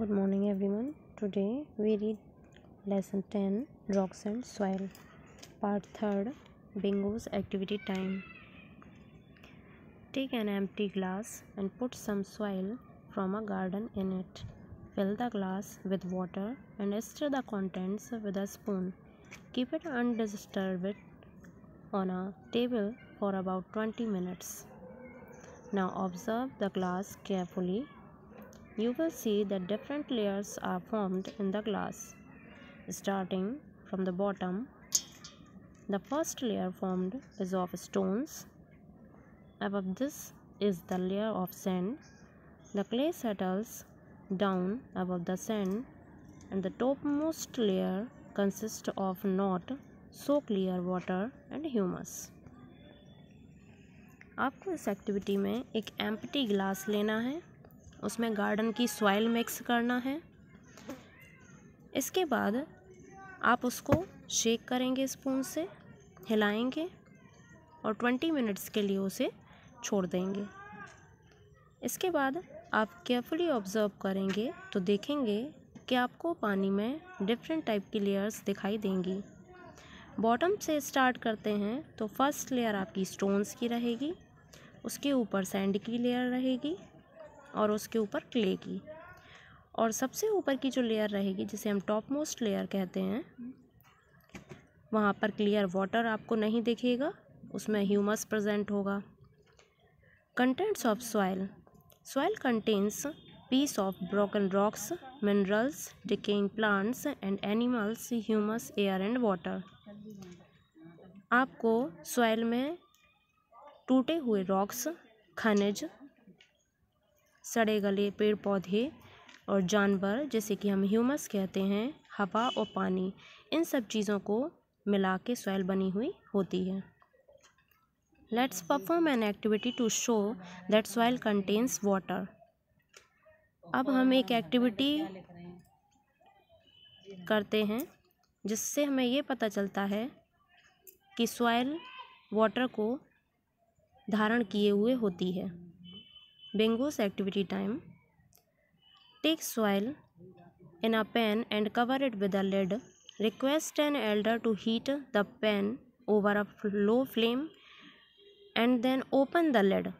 good morning everyone today we read lesson 10 rocks and soil part 3 bingo's activity time take an empty glass and put some soil from a garden in it fill the glass with water and stir the contents with a spoon keep it undisturbed on a table for about 20 minutes now observe the glass carefully you will see that different layers are formed in the glass. Starting from the bottom, the first layer formed is of stones. Above this is the layer of sand. The clay settles down above the sand and the topmost layer consists of not so clear water and humus. आपको इस activity में एक empty glass लेना है उसमें garden की soil mix करना है इसके बाद आप उसको शेक करेंगे स्पून से हिलाएंगे और ट्वेंटी मिनट्स के लिए उसे छोड़ देंगे इसके बाद आप केयरफुली ऑब्ज़र्व करेंगे तो देखेंगे कि आपको पानी में डिफरेंट टाइप की लेयर्स दिखाई देंगी बॉटम से स्टार्ट करते हैं तो फर्स्ट लेयर आपकी स्टोन्स की रहेगी उसके ऊपर सैंड की लेयर रहेगी और उसके ऊपर क्ले की और सबसे ऊपर की जो लेयर रहेगी जिसे हम टॉप मोस्ट लेयर कहते हैं वहाँ पर क्लियर वाटर आपको नहीं दिखेगा उसमें ह्यूमस प्रेजेंट होगा contents of soil soil contents piece of broken rocks minerals decaying plants and animals humus air and water आपको सॉइल में टूटे हुए रॉक्स खनिज सड़े गले पेड़ पौधे और जानवर जैसे कि हम ह्यूमस कहते हैं हवा और पानी इन सब चीज़ों को मिला के सॉइल बनी हुई होती है let's perform an activity to show that soil contains water अब हम एक एक्टिविटी करते हैं जिससे हमें ये पता चलता है कि सॉइल वाटर को धारण किए हुए होती है Bingo's activity time. Take soil in a pan and cover it with a lid. Request an elder to heat the pan over a low flame and then open the lid.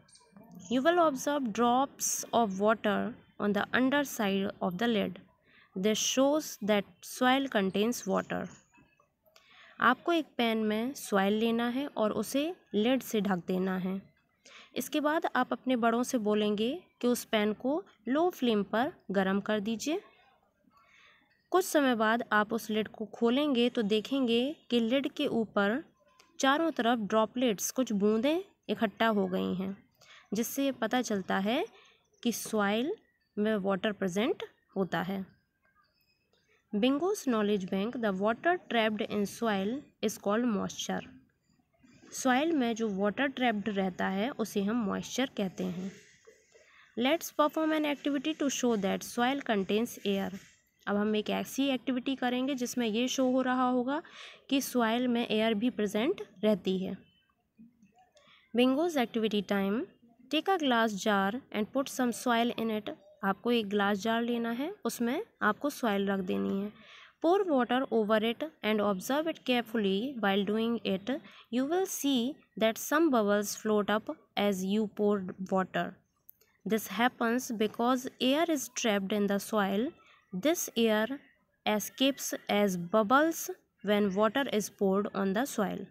You will observe drops of water on the underside of the lid. This shows that soil contains water. आपको एक pan में soil लेना है और उसे lead से ढक देना है इसके बाद आप अपने बड़ों से बोलेंगे कि उस पैन को लो फ्लेम पर गर्म कर दीजिए कुछ समय बाद आप उस लिड को खोलेंगे तो देखेंगे कि लिड के ऊपर चारों तरफ ड्रॉपलेट्स कुछ बूंदें इकट्ठा हो गई हैं जिससे पता चलता है कि सॉइल में वाटर प्रेजेंट होता है Bingo's knowledge bank the water trapped in soil is called moisture soil में जो वाटर ट्रैप्ड रहता है उसे हम मॉइस्चर कहते हैं let's perform an activity to show that soil contains air अब हम एक ऐसी एक्टिविटी करेंगे जिसमें ये शो हो रहा होगा कि सॉइल में एयर भी प्रेजेंट रहती है Bingo's activity time take a glass jar and put some soil in it आपको एक ग्लास जार लेना है उसमें आपको सॉइल रख देनी है pour water over it and observe it carefully while doing it you will see that some bubbles float up as you pour water this happens because air is trapped in the soil this air escapes as bubbles when water is poured on the soil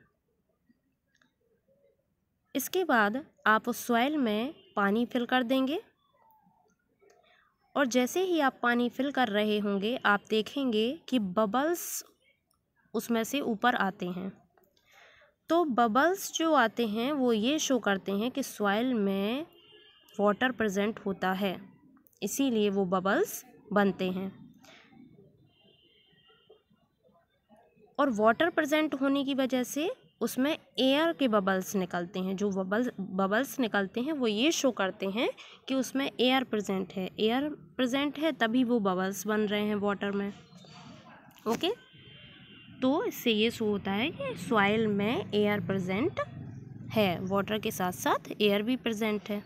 इसके बाद आप soil में पानी fill कर देंगे और जैसे ही आप पानी फिल कर रहे होंगे आप देखेंगे कि बबल्स उसमें से ऊपर आते हैं तो बबल्स जो आते हैं वो ये शो करते हैं कि सॉइल में वाटर प्रेजेंट होता है इसीलिए वो बबल्स बनते हैं और वाटर प्रेजेंट होने की वजह से उसमें एयर के बबल्स निकलते हैं जो बबल बबल्स निकलते हैं वो ये शो करते हैं कि उसमें एयर प्रेजेंट है एयर प्रेजेंट है तभी वो बबल्स बन रहे हैं वाटर में ओके तो इससे ये शो होता है कि सॉइल में एयर प्रेजेंट है वाटर के साथ साथ एयर भी प्रेजेंट है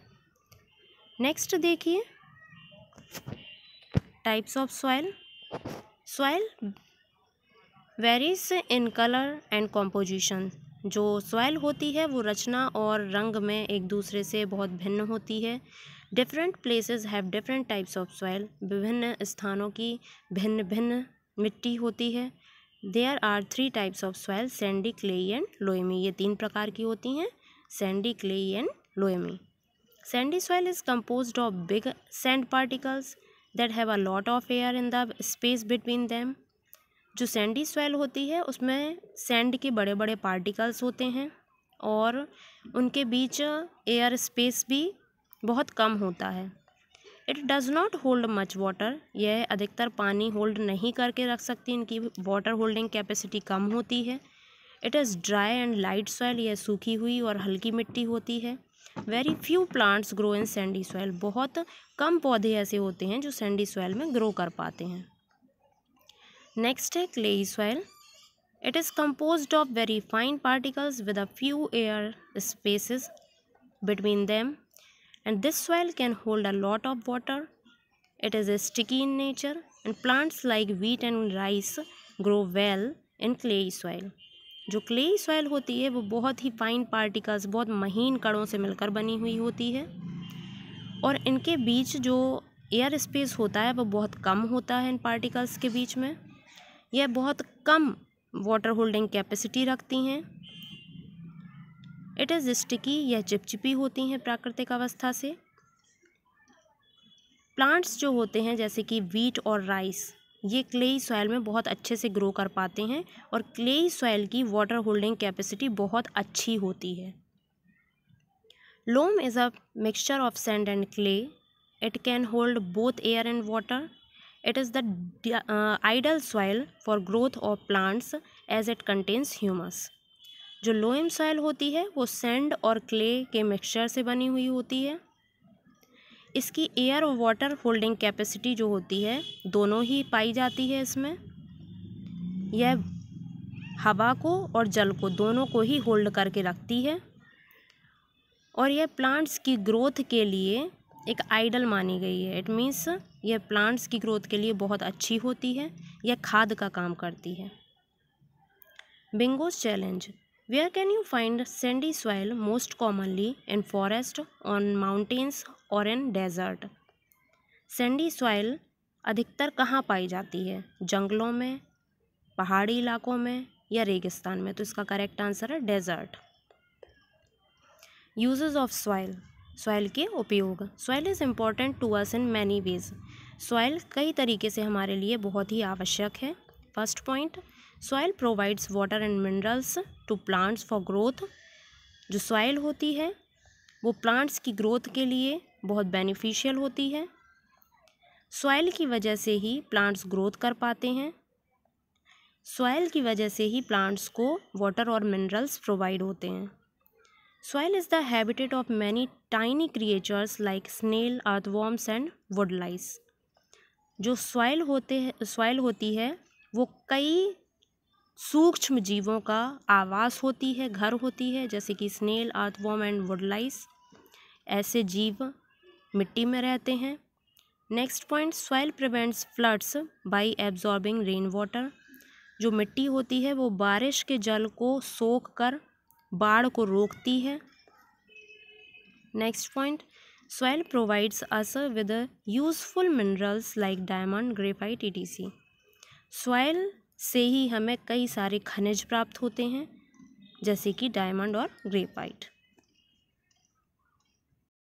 नेक्स्ट देखिए types of soil soil varies in colour and composition जो सॉइल होती है वो रचना और रंग में एक दूसरे से बहुत भिन्न होती है different places have different types of soil विभिन्न स्थानों की भिन्न भिन्न मिट्टी होती है there are three types of soil sandy clay and loamy ये तीन प्रकार की होती हैं sandy clay and loamy sandy soil is compose of big sand particles that have a lot of air in the space between them जो sandy soil होती है उसमें सैंड के बड़े बड़े पार्टिकल्स होते हैं और उनके बीच एयर स्पेस भी बहुत कम होता है it does not hold much water यह अधिकतर पानी होल्ड नहीं करके रख सकती इनकी वाटर होल्डिंग कैपेसिटी कम होती है it is dry and light soil यह सूखी हुई और हल्की मिट्टी होती है very few plants grow in sandy soil बहुत कम पौधे ऐसे होते हैं जो सैंडी सॉइल में ग्रो कर पाते हैं नेक्स्ट है clay soil it is compose of very fine particles with a few air spaces between them and this soil can hold a lot of water it is a sticky in nature and plants like wheat and rice grow well in clay soil जो clay soil होती है वो बहुत ही fine particles बहुत महीन कड़ों से मिलकर बनी हुई होती है और इनके बीच जो एयर स्पेस होता है वो बहुत कम होता है इन पार्टिकल्स के बीच में यह बहुत कम वाटर होल्डिंग कैपेसिटी रखती हैं इट इज़ स्टिकी यह चिपचिपी होती हैं प्राकृतिक अवस्था से प्लांट्स जो होते हैं जैसे कि वीट और राइस ये क्लेई सॉयल में बहुत अच्छे से ग्रो कर पाते हैं और क्लेई सॉयल की वाटर होल्डिंग कैपेसिटी बहुत अच्छी होती है loam is a mixture of sand and clay it can hold both air and water it is the ideal soil for growth of plants as it contains humus जो loam soil होती है वो send और clay के mixture से बनी हुई होती है इसकी एयर और वाटर होल्डिंग कैपेसिटी जो होती है दोनों ही पाई जाती है इसमें यह हवा को और जल को दोनों को ही होल्ड करके रखती है और यह प्लांट्स की ग्रोथ के लिए एक आइडल मानी गई है इट मीन्स यह प्लांट्स की ग्रोथ के लिए बहुत अच्छी होती है यह खाद का काम करती है Bingo's challenge where can you find sandy soil most commonly in forest on mountains और इन डेजर्ट सेंडी सॉइल अधिकतर कहाँ पाई जाती है जंगलों में पहाड़ी इलाकों में या रेगिस्तान में तो इसका करेक्ट आंसर है desert use of soil soil के उपयोग soil is important to us in many ways soil कई तरीके से हमारे लिए बहुत ही आवश्यक है first point soil provides water and minerals to plants for growth जो सॉइल होती है वो प्लांट्स की ग्रोथ के लिए बहुत बेनिफिशियल होती है सॉइल की वजह से ही प्लांट्स ग्रोथ कर पाते हैं सॉइल की वजह से ही प्लांट्स को वाटर और मिनरल्स प्रोवाइड होते हैं Soil is the habitat of many tiny creatures like snail, earthworms and woodlice. जो सॉइल होते हैं सॉइल होती है वो कई सूक्ष्म जीवों का आवास होती है घर होती है जैसे कि स्नेल अर्थवॉर्म एंड वुडलाइस ऐसे जीव मिट्टी में रहते हैं next point soil prevents floods by absorbing rain water जो मिट्टी होती है वो बारिश के जल को सोख कर बाढ़ को रोकती है next point soil provides us with useful minerals like diamond graphite सी सॉइल से ही हमें कई सारे खनिज प्राप्त होते हैं जैसे कि डायमंड और ग्रेफाइट